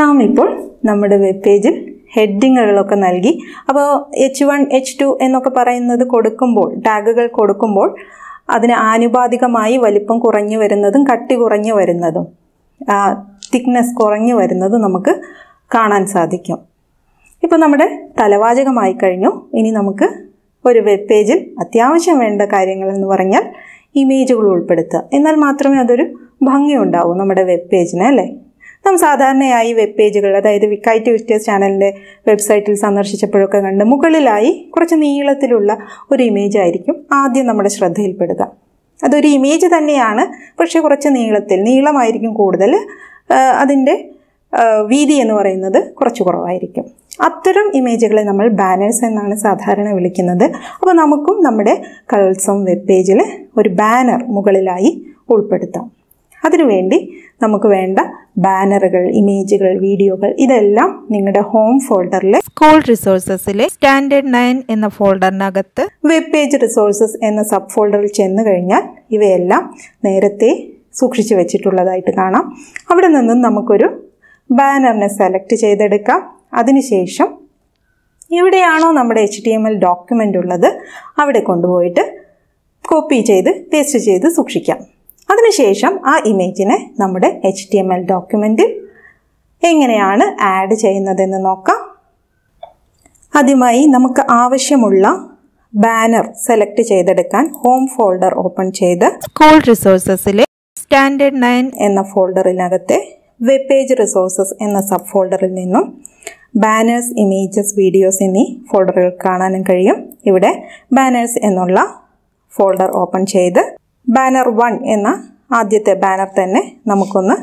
നാം ഇപ്പോൾ നമ്മുടെ വെബ് പേജിൽ ഹെഡിങ്ങുകളൊക്കെ നൽകി അപ്പോൾ എച്ച് വൺ എച്ച് ടു എന്നൊക്കെ പറയുന്നത് കൊടുക്കുമ്പോൾ ടാഗുകൾ കൊടുക്കുമ്പോൾ അതിന് ആനുപാതികമായി വലിപ്പം കുറഞ്ഞു വരുന്നതും കട്ടി കുറഞ്ഞു വരുന്നതും തിക്നെസ് കുറഞ്ഞു വരുന്നതും നമുക്ക് കാണാൻ സാധിക്കും ഇപ്പോൾ നമ്മുടെ തലവാചകമായി കഴിഞ്ഞു ഇനി നമുക്ക് ഒരു വെബ് പേജിൽ അത്യാവശ്യം വേണ്ട കാര്യങ്ങൾ എന്ന് പറഞ്ഞാൽ ഇമേജുകൾ ഉൾപ്പെടുത്തുക എന്നാൽ മാത്രമേ അതൊരു ഭംഗി ഉണ്ടാവൂ നമ്മുടെ വെബ് പേജിന് അല്ലേ നാം സാധാരണയായി വെബ് പേജുകൾ അതായത് വിക്കൈറ്റ് വിസ്റ്റേഴ്സ് ചാനലിൻ്റെ വെബ്സൈറ്റിൽ സന്ദർശിച്ചപ്പോഴൊക്കെ കണ്ട് മുകളിലായി കുറച്ച് നീളത്തിലുള്ള ഒരു ഇമേജ് ആയിരിക്കും ആദ്യം നമ്മുടെ ശ്രദ്ധയിൽപ്പെടുക അതൊരു ഇമേജ് തന്നെയാണ് പക്ഷേ കുറച്ച് നീളത്തിൽ നീളമായിരിക്കും കൂടുതൽ അതിൻ്റെ വീതി എന്ന് പറയുന്നത് കുറച്ച് കുറവായിരിക്കും അത്തരം ഇമേജുകളെ നമ്മൾ ബാനേഴ്സ് എന്നാണ് സാധാരണ വിളിക്കുന്നത് അപ്പോൾ നമുക്കും നമ്മുടെ കലോത്സവം വെബ് പേജിൽ ഒരു ബാനർ മുകളിലായി ഉൾപ്പെടുത്താം അതിനുവേണ്ടി നമുക്ക് വേണ്ട ബാനറുകൾ ഇമേജുകൾ വീഡിയോകൾ ഇതെല്ലാം നിങ്ങളുടെ ഹോം ഫോൾഡറിലെ സ്കൂൾ റിസോഴ്സസിലെ സ്റ്റാൻഡേർഡ് നയൻ എന്ന ഫോൾഡറിനകത്ത് വെബ് പേജ് റിസോഴ്സസ് എന്ന സബ് ഫോൾഡറിൽ ചെന്ന് കഴിഞ്ഞാൽ ഇവയെല്ലാം നേരത്തെ സൂക്ഷിച്ചു വെച്ചിട്ടുള്ളതായിട്ട് കാണാം അവിടെ നിന്നും നമുക്കൊരു ബാനറിനെ സെലക്ട് ചെയ്തെടുക്കാം അതിനുശേഷം എവിടെയാണോ നമ്മുടെ H T M L document ഉള്ളത് അവിടെ കൊണ്ടുപോയിട്ട് കോപ്പി ചെയ്ത് പേസ്റ്റ് ചെയ്ത് സൂക്ഷിക്കാം അതിനുശേഷം ആ ഇമേജിനെ നമ്മുടെ എച്ച് ടി എം എൽ ഡോക്യുമെൻറ്റിൽ എങ്ങനെയാണ് ആഡ് ചെയ്യുന്നതെന്ന് നോക്കാം ആദ്യമായി നമുക്ക് ആവശ്യമുള്ള ബാനർ സെലക്ട് ചെയ്തെടുക്കാൻ ഹോം ഫോൾഡർ ഓപ്പൺ ചെയ്ത് സ്കൂൾ റിസോഴ്സസിലെ സ്റ്റാൻഡേർഡ് നയൻ എന്ന ഫോൾഡറിനകത്തെ വെബ് പേജ് റിസോഴ്സസ് എന്ന സബ് ഫോൾഡറിൽ നിന്നും ബാനേഴ്സ് ഇമേജസ് വീഡിയോസ് എന്നീ ഫോൾഡറുകൾ കാണാനും കഴിയും ഇവിടെ ബാനേഴ്സ് എന്നുള്ള ഫോൾഡർ ഓപ്പൺ ചെയ്ത് ബാനർ വൺ എന്ന ആദ്യത്തെ ബാനർ തന്നെ നമുക്കൊന്ന്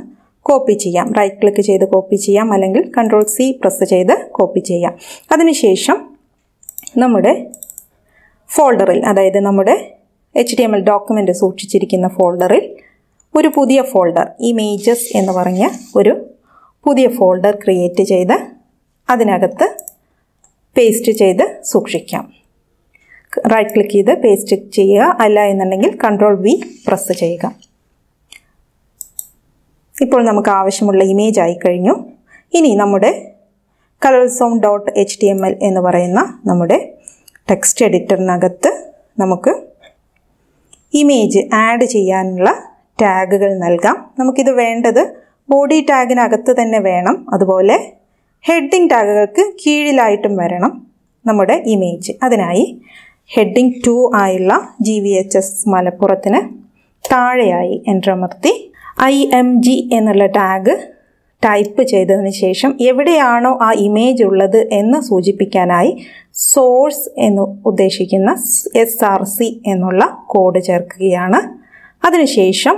കോപ്പി ചെയ്യാം റൈറ്റ് ക്ലിക്ക് ചെയ്ത് കോപ്പി ചെയ്യാം അല്ലെങ്കിൽ കൺട്രോൾ സി പ്രസ് ചെയ്ത് കോപ്പി ചെയ്യാം അതിനുശേഷം നമ്മുടെ ഫോൾഡറിൽ അതായത് നമ്മുടെ H D M L document സൂക്ഷിച്ചിരിക്കുന്ന ഫോൾഡറിൽ ഒരു പുതിയ ഫോൾഡർ ഇമേജസ് എന്ന് പറഞ്ഞ ഒരു പുതിയ ഫോൾഡർ ക്രിയേറ്റ് ചെയ്ത് അതിനകത്ത് പേസ്റ്റ് ചെയ്ത് സൂക്ഷിക്കാം റൈറ്റ് ക്ലിക്ക് ചെയ്ത് പേസ്റ്റ് ചെയ്യുക അല്ല എന്നുണ്ടെങ്കിൽ കൺട്രോൾ വി പ്രസ് ചെയ്യുക ഇപ്പോൾ നമുക്ക് ആവശ്യമുള്ള ഇമേജ് ആയി കഴിഞ്ഞു ഇനി നമ്മുടെ Kalolsavam dot H T M L എന്ന് പറയുന്ന നമ്മുടെ ടെക്സ്റ്റ് എഡിറ്ററിനകത്ത് നമുക്ക് ഇമേജ് ആഡ് ചെയ്യാനുള്ള ടാഗുകൾ നൽകാം നമുക്കിത് വേണ്ടത് ബോഡി ടാഗിനകത്ത് തന്നെ വേണം അതുപോലെ ഹെഡിങ് ടാഗുകൾക്ക് കീഴിലായിട്ടും വരണം നമ്മുടെ ഇമേജ് അതിനായി ഹെഡിങ് ടു ആയുള്ള ജി വി എച്ച് എസ് മലപ്പുറത്തിന് താഴെയായി എൻ്റർ അമർത്തി ഐ എം ജി എന്നുള്ള ടാഗ് ടൈപ്പ് ചെയ്തതിന് ശേഷം എവിടെയാണോ ആ ഇമേജ് ഉള്ളത് എന്ന് സൂചിപ്പിക്കാനായി സോഴ്സ് എന്ന് ഉദ്ദേശിക്കുന്ന എസ് ആർ സി എന്നുള്ള കോഡ് ചേർക്കുകയാണ് അതിനുശേഷം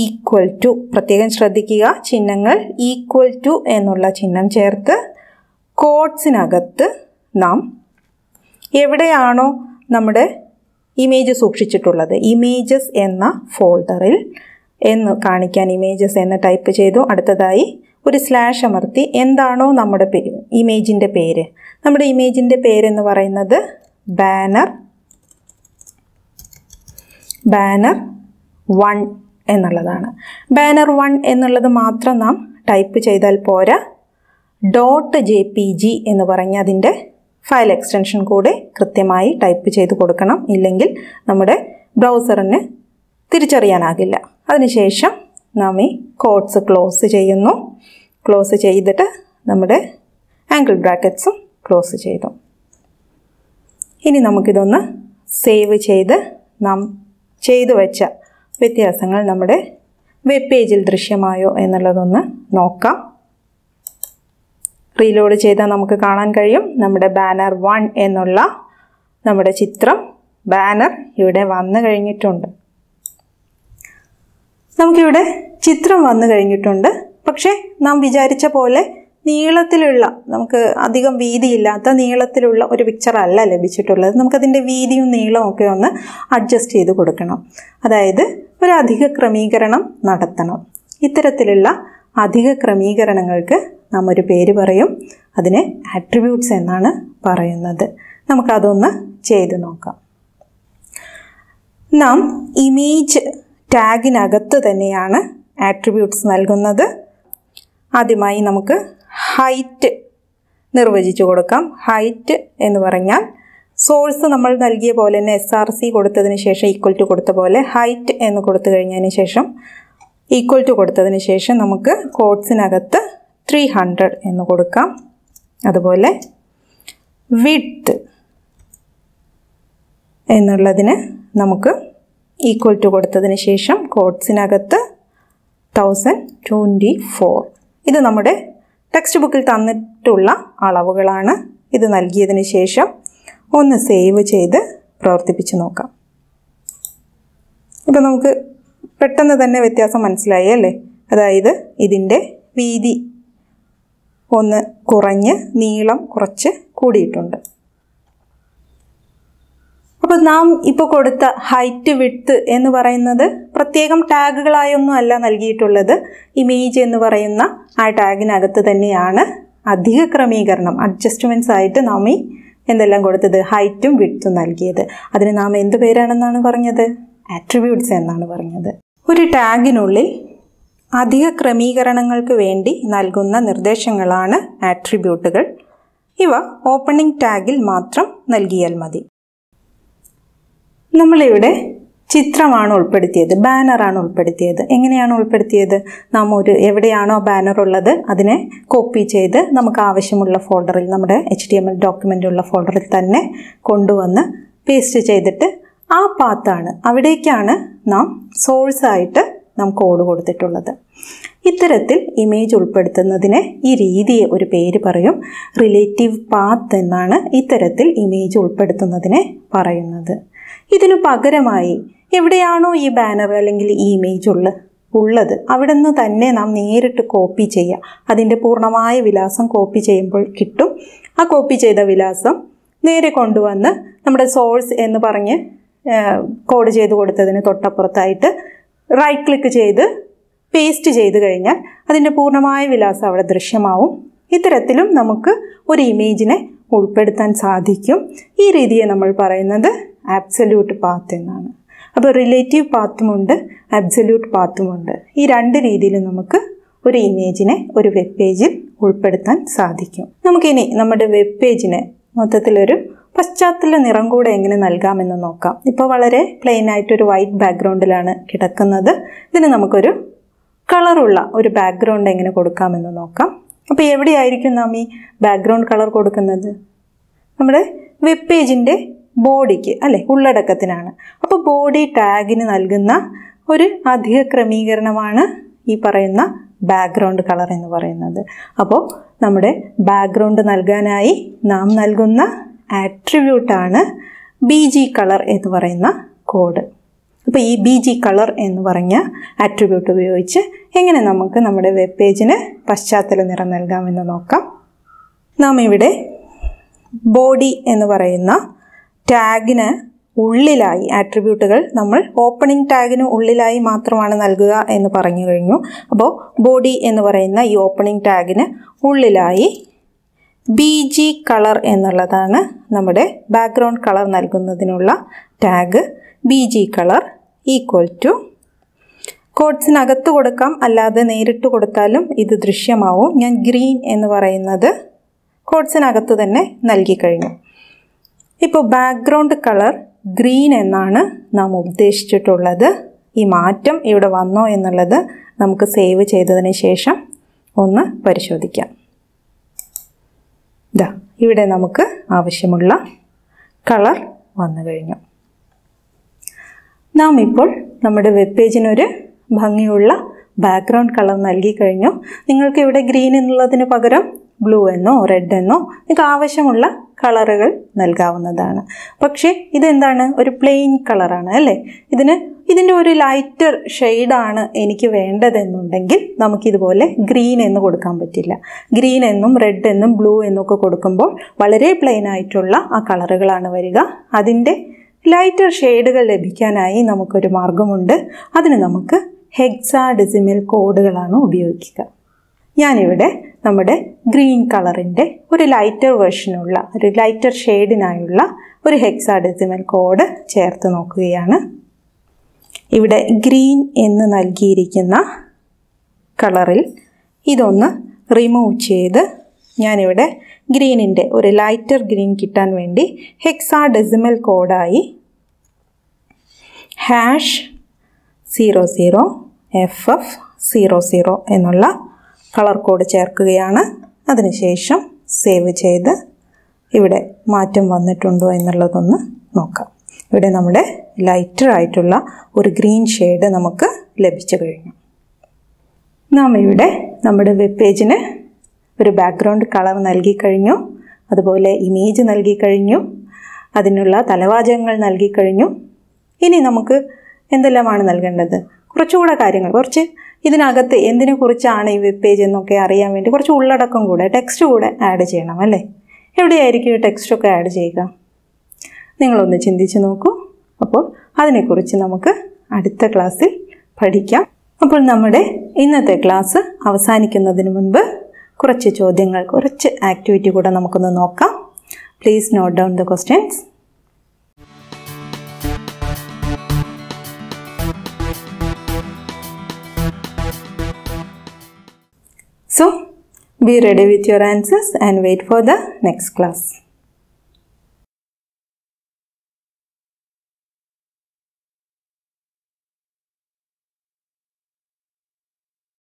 ഈക്വൽ ടു പ്രത്യേകം ശ്രദ്ധിക്കുക ചിഹ്നങ്ങൾ ഈക്വൽ ടു എന്നുള്ള ചിഹ്നം ചേർത്ത് കോഡ്സിനകത്ത് നാം എവിടെയാണോ നമ്മുടെ ഇമേജ് സൂക്ഷിച്ചിട്ടുള്ളത് ഇമേജസ് എന്ന ഫോൾഡറിൽ എന്ന് കാണിക്കാൻ ഇമേജസ് എന്ന് ടൈപ്പ് ചെയ്തു അടുത്തതായി ഒരു സ്ലാഷ് അമർത്തി എന്താണോ നമ്മുടെ പേര് ഇമേജിൻ്റെ പേര് നമ്മുടെ ഇമേജിൻ്റെ പേരെന്ന് പറയുന്നത് ബാനർ ബാനർ വൺ എന്നുള്ളതാണ് ബാനർ വൺ എന്നുള്ളത് മാത്രം നാം ടൈപ്പ് ചെയ്താൽ പോരാ ഡോട്ട് ജെ പി ജി എന്ന് പറഞ്ഞ് അതിൻ്റെ ഫയൽ എക്സ്റ്റൻഷൻ കൂടെ കൃത്യമായി ടൈപ്പ് ചെയ്ത് കൊടുക്കണം ഇല്ലെങ്കിൽ നമ്മുടെ ബ്രൗസറിന് തിരിച്ചറിയാനാകില്ല അതിനുശേഷം നാം ഈ കോഡ്സ് ക്ലോസ് ചെയ്യുന്നു ക്ലോസ് ചെയ്തിട്ട് നമ്മുടെ ആംഗിൾ ബ്രാക്കറ്റ്സും ക്ലോസ് ചെയ്തു ഇനി നമുക്കിതൊന്ന് സേവ് ചെയ്ത് നാം ചെയ്തു വെച്ച വ്യത്യാസങ്ങൾ നമ്മുടെ വെബ് പേജിൽ ദൃശ്യമായോ എന്നുള്ളതൊന്ന് നോക്കാം റീലോഡ് ചെയ്താൽ നമുക്ക് കാണാൻ കഴിയും നമ്മുടെ ബാനർ വൺ എന്നുള്ള നമ്മുടെ ചിത്രം ബാനർ ഇവിടെ വന്നു കഴിഞ്ഞിട്ടുണ്ട് നമുക്കിവിടെ ചിത്രം വന്നു കഴിഞ്ഞിട്ടുണ്ട് പക്ഷേ നാം വിചാരിച്ച പോലെ നീളത്തിലുള്ള നമുക്ക് അധികം വീതിയില്ലാത്ത നീളത്തിലുള്ള ഒരു പിക്ചറല്ല ലഭിച്ചിട്ടുള്ളത് നമുക്കതിൻ്റെ വീതിയും നീളവും ഒക്കെ ഒന്ന് അഡ്ജസ്റ്റ് ചെയ്ത് കൊടുക്കണം അതായത് ഒരു അധിക ക്രമീകരണം നടത്തണം ഇത്തരത്തിലുള്ള അധിക ക്രമീകരണങ്ങൾക്ക് നാം ഒരു പേര് പറയും അതിനെ ആട്രിബ്യൂട്ട്സ് എന്നാണ് പറയുന്നത് നമുക്കതൊന്ന് ചെയ്ത് നോക്കാം നാം ഇമേജ് ടാഗിനകത്ത് തന്നെയാണ് ആട്രിബ്യൂട്ട്സ് നൽകുന്നത് ആദ്യമായി നമുക്ക് ഹൈറ്റ് നിർവചിച്ചു കൊടുക്കാം ഹൈറ്റ് എന്ന് പറഞ്ഞാൽ സോഴ്സ് നമ്മൾ നൽകിയ പോലെ തന്നെ എസ് ആർ സി കൊടുത്തതിന് ശേഷം ഈക്വൽ ടു കൊടുത്ത പോലെ ഹൈറ്റ് എന്ന് കൊടുത്തു കഴിഞ്ഞതിന് ശേഷം ഈക്വൽ ടു കൊടുത്തതിന് ശേഷം നമുക്ക് കോഡ്സിനകത്ത് ത്രീ ഹൺഡ്രഡ് എന്ന് കൊടുക്കാം അതുപോലെ വിഡ്ത്ത് എന്നുള്ളതിന് നമുക്ക് ഈക്വൽ ടു കൊടുത്തതിന് ശേഷം കോഡ്സിനകത്ത് തൗസൻഡ് ട്വൻറ്റി ഫോർ ഇത് നമ്മുടെ ടെക്സ്റ്റ് ബുക്കിൽ തന്നിട്ടുള്ള അളവുകളാണ് ഇത് നൽകിയതിന് ശേഷം ഒന്ന് സേവ് ചെയ്ത് പ്രവർത്തിപ്പിച്ച് നോക്കാം ഇപ്പം നമുക്ക് പെട്ടെന്ന് തന്നെ വ്യത്യാസം മനസ്സിലായി അല്ലേ അതായത് ഇതിൻ്റെ വീതി ഒന്ന് കുറഞ്ഞ് നീളം കുറച്ച് കൂടിയിട്ടുണ്ട് അപ്പോൾ നാം ഇപ്പോൾ കൊടുത്ത ഹൈറ്റ് വിഡ്ത്ത് എന്ന് പറയുന്നത് പ്രത്യേകം ടാഗുകളായൊന്നും അല്ല നൽകിയിട്ടുള്ളത് ഇമേജ് എന്ന് പറയുന്ന ആ ടാഗിനകത്ത് തന്നെയാണ് അധിക ക്രമീകരണം അഡ്ജസ്റ്റ്മെൻറ്റ്സ് ആയിട്ട് നാം ഈ എന്തെല്ലാം കൊടുത്തത് ഹൈറ്റും വിഡ്ത്തും നൽകിയത് അതിന് നാം എന്ത് പേരാണെന്നാണ് പറഞ്ഞത് ആട്രിബ്യൂട്ട്സ് എന്നാണ് പറഞ്ഞത് ഒരു ടാഗിനുള്ളിൽ അധിക ക്രമീകരണങ്ങൾക്ക് വേണ്ടി നൽകുന്ന നിർദ്ദേശങ്ങളാണ് ആട്രിബ്യൂട്ടുകൾ ഇവ ഓപ്പണിംഗ് ടാഗിൽ മാത്രം നൽകിയാൽ മതി നമ്മളിവിടെ ചിത്രമാണ് ഉൾപ്പെടുത്തിയത് ബാനറാണ് ഉൾപ്പെടുത്തിയത് എങ്ങനെയാണ് ഉൾപ്പെടുത്തിയത് നാം ഒരു എവിടെയാണോ ബാനർ ഉള്ളത് അതിനെ കോപ്പി ചെയ്ത് നമുക്ക് ആവശ്യമുള്ള ഫോൾഡറിൽ നമ്മുടെ H D M L document ഉള്ള ഫോൾഡറിൽ തന്നെ കൊണ്ടുവന്ന് പേസ്റ്റ് ചെയ്തിട്ട് ആ പാത്താണ് അവിടേക്കാണ് നാം സോഴ്സായിട്ട് നാം കോഡ് കൊടുത്തിട്ടുള്ളത് ഇത്തരത്തിൽ ഇമേജ് ഉൾപ്പെടുത്തുന്നതിന് ഈ രീതിയെ ഒരു പേര് പറയും റിലേറ്റീവ് പാത്ത് എന്നാണ് ഇത്തരത്തിൽ ഇമേജ് ഉൾപ്പെടുത്തുന്നതിനെ പറയുന്നത് ഇതിനു പകരമായി എവിടെയാണോ ഈ ബാനർ അല്ലെങ്കിൽ ഈ ഇമേജ് ഉള്ളത് ഉള്ളത് അവിടെ നിന്ന് തന്നെ നാം നേരിട്ട് കോപ്പി ചെയ്യുക അതിൻ്റെ പൂർണ്ണമായ വിലാസം കോപ്പി ചെയ്യുമ്പോൾ കിട്ടും ആ കോപ്പി ചെയ്ത വിലാസം നേരെ കൊണ്ടുവന്ന് നമ്മുടെ സോഴ്സ് എന്ന് പറഞ്ഞ് കോഡ് ചെയ്ത് കൊടുത്തതിന് തൊട്ടപ്പുറത്തായിട്ട് റൈറ്റ് ക്ലിക്ക് ചെയ്ത് പേസ്റ്റ് ചെയ്ത് കഴിഞ്ഞാൽ അതിൻ്റെ പൂർണ്ണമായ വിലാസം അവിടെ ദൃശ്യമാവും ഇത്തരത്തിലും നമുക്ക് ഒരു ഇമേജിനെ ഉൾപ്പെടുത്താൻ സാധിക്കും ഈ രീതിയെ നമ്മൾ പറയുന്നത് ആബ്സല്യൂട്ട് പാത്ത് എന്നാണ് അപ്പോൾ റിലേറ്റീവ് പാത്തുമുണ്ട് അബ്സല്യൂട്ട് പാത്തുമുണ്ട് ഈ രണ്ട് രീതിയിൽ നമുക്ക് ഒരു ഇമേജിനെ ഒരു വെബ് പേജിൽ ഉൾപ്പെടുത്താൻ സാധിക്കും നമുക്കിനി നമ്മുടെ വെബ് പേജിനെ മൊത്തത്തിലൊരു പശ്ചാത്തല നിറം കൂടെ എങ്ങനെ നൽകാമെന്ന് നോക്കാം ഇപ്പോൾ വളരെ പ്ലെയിൻ ആയിട്ട് ഒരു വൈറ്റ് ബാക്ക്ഗ്രൗണ്ടിലാണ് കിടക്കുന്നത് ഇതിന് നമുക്കൊരു കളറുള്ള ഒരു ബാക്ക്ഗ്രൗണ്ട് എങ്ങനെ കൊടുക്കാമെന്ന് നോക്കാം അപ്പോൾ എവിടെയായിരിക്കും നാം ഈ ബാക്ക്ഗ്രൗണ്ട് കളർ കൊടുക്കുന്നത് നമ്മുടെ വെബ് പേജിൻ്റെ ബോഡിക്ക് അല്ലെ ഉള്ളടക്കത്തിനാണ് അപ്പോൾ ബോഡി ടാഗിന് നൽകുന്ന ഒരു അധിക ക്രമീകരണമാണ് ഈ പറയുന്ന ബാക്ക്ഗ്രൗണ്ട് കളർ എന്ന് പറയുന്നത് അപ്പോൾ നമ്മുടെ ബാക്ക്ഗ്രൗണ്ട് നൽകാനായി നാം നൽകുന്ന ആട്രിബ്യൂട്ടാണ് ബി ജി കളർ എന്ന് പറയുന്ന കോഡ് അപ്പോൾ ഈ ബി ജി കളർ എന്ന് പറഞ്ഞ ആട്രിബ്യൂട്ട് ഉപയോഗിച്ച് എങ്ങനെ നമുക്ക് നമ്മുടെ വെബ് പേജിന് പശ്ചാത്തല നിറം നൽകാമെന്ന് നോക്കാം നാം ഇവിടെ ബോഡി എന്ന് പറയുന്ന ടാഗിന് ഉള്ളിലായി ആട്രിബ്യൂട്ടുകൾ നമ്മൾ ഓപ്പണിംഗ് ടാഗിന് ഉള്ളിലായി മാത്രമാണ് നൽകുക എന്ന് പറഞ്ഞു കഴിഞ്ഞു അപ്പോൾ ബോഡി എന്ന് പറയുന്ന ഈ ഓപ്പണിംഗ് ടാഗിന് ഉള്ളിലായി ബി ജി കളർ എന്നുള്ളതാണ് നമ്മുടെ ബാക്ക്ഗ്രൗണ്ട് കളർ നൽകുന്നതിനുള്ള tag B G colour equal to കോഡ്സിനകത്ത് കൊടുക്കാം അല്ലാതെ നേരിട്ട് കൊടുത്താലും ഇത് ദൃശ്യമാവും ഞാൻ ഗ്രീൻ എന്ന് പറയുന്നത് കോഡ്സിനകത്ത് തന്നെ നൽകി കഴിഞ്ഞു ഇപ്പോൾ ബാക്ക്ഗ്രൗണ്ട് കളർ ഗ്രീൻ എന്നാണ് നാം ഉദ്ദേശിച്ചിട്ടുള്ളത് ഈ മാറ്റം ഇവിടെ വന്നോ എന്നുള്ളത് നമുക്ക് സേവ് ചെയ്തതിന് ശേഷം ഒന്ന് പരിശോധിക്കാം ഇതാ ഇവിടെ നമുക്ക് ആവശ്യമുള്ള കളർ വന്നു കഴിഞ്ഞു നാം ഇപ്പോൾ നമ്മുടെ വെബ് പേജിനൊരു ഭംഗിയുള്ള ബാക്ക്ഗ്രൗണ്ട് കളർ നൽകി കഴിഞ്ഞു നിങ്ങൾക്ക് ഇവിടെ ഗ്രീൻ എന്നുള്ളതിന് പകരം ബ്ലൂ എന്നോ റെഡ് എന്നോ നിങ്ങൾക്ക് ആവശ്യമുള്ള കളറുകൾ നൽകാവുന്നതാണ് പക്ഷേ ഇതെന്താണ് ഒരു പ്ലെയിൻ കളറാണ് അല്ലേ ഇതിന് ഇതിൻ്റെ ഒരു ലൈറ്റർ ഷെയ്ഡാണ് എനിക്ക് വേണ്ടതെന്നുണ്ടെങ്കിൽ നമുക്കിതുപോലെ ഗ്രീൻ എന്ന് കൊടുക്കാൻ പറ്റില്ല ഗ്രീൻ എന്നും റെഡ് എന്നും ബ്ലൂ എന്നൊക്കെ കൊടുക്കുമ്പോൾ വളരെ പ്ലെയിൻ ആയിട്ടുള്ള ആ കളറുകളാണ് വരിക അതിൻ്റെ ലൈറ്റർ ഷെയ്ഡുകൾ ലഭിക്കാനായി നമുക്കൊരു മാർഗമുണ്ട് അതിന് നമുക്ക് ഹെക്സാ ഡിസിമിൽ കോഡുകളാണ് ഉപയോഗിക്കുക ഞാനിവിടെ നമ്മുടെ ഗ്രീൻ കളറിൻ്റെ ഒരു ലൈറ്റർ വേർഷനുള്ള ഒരു ലൈറ്റർ ഷെയ്ഡിനായുള്ള ഒരു ഹെക്സാഡെസിമൽ കോഡ് ചേർത്ത് നോക്കുകയാണ് ഇവിടെ ഗ്രീൻ എന്ന് നൽകിയിരിക്കുന്ന കളറിൽ ഇതൊന്ന് റിമൂവ് ചെയ്ത് ഞാനിവിടെ ഗ്രീനിൻ്റെ ഒരു ലൈറ്റർ ഗ്രീൻ കിട്ടാൻ വേണ്ടി ഹെക്സാ ഡെസിമൽ കോഡായി hash zero zero F F zero zero എന്നുള്ള കളർ കോഡ് ചേർക്കുകയാണ് അതിനുശേഷം സേവ് ചെയ്ത് ഇവിടെ മാറ്റം വന്നിട്ടുണ്ടോ എന്നുള്ളതൊന്ന് നോക്കാം ഇവിടെ നമ്മുടെ ലൈറ്റർ ആയിട്ടുള്ള ഒരു ഗ്രീൻ ഷെയ്ഡ് നമുക്ക് ലഭിച്ചു കഴിഞ്ഞു നാം ഇവിടെ നമ്മുടെ വെബ് പേജിന് ഒരു ബാക്ക്ഗ്രൗണ്ട് കളർ നൽകി കഴിഞ്ഞു അതുപോലെ ഇമേജ് നൽകി കഴിഞ്ഞു അതിനുള്ള തലവാചകങ്ങൾ നൽകി കഴിഞ്ഞു ഇനി നമുക്ക് എന്തെല്ലാമാണ് നൽകേണ്ടത് കുറച്ചുകൂടെ കാര്യങ്ങൾ കുറച്ച് ഇതിനകത്ത് എന്തിനെ കുറിച്ചാണ് ഈ വെബ് പേജ് എന്നൊക്കെ അറിയാൻ വേണ്ടി കുറച്ച് ഉള്ളടക്കം കൂടെ ടെക്സ്റ്റ് കൂടെ ആഡ് ചെയ്യണം അല്ലേ എവിടെയായിരിക്കും ഈ ടെക്സ്റ്റൊക്കെ ആഡ് ചെയ്യുക നിങ്ങളൊന്ന് ചിന്തിച്ച് നോക്കൂ അപ്പോൾ അതിനെക്കുറിച്ച് നമുക്ക് അടുത്ത ക്ലാസ്സിൽ പഠിക്കാം അപ്പോൾ നമ്മുടെ ഇന്നത്തെ ക്ലാസ് അവസാനിക്കുന്നതിന് മുൻപ് കുറച്ച് ചോദ്യങ്ങൾ കുറച്ച് ആക്ടിവിറ്റി കൂടെ നമുക്കൊന്ന് നോക്കാം please note down the questions So, be ready with your answers and wait for the next class.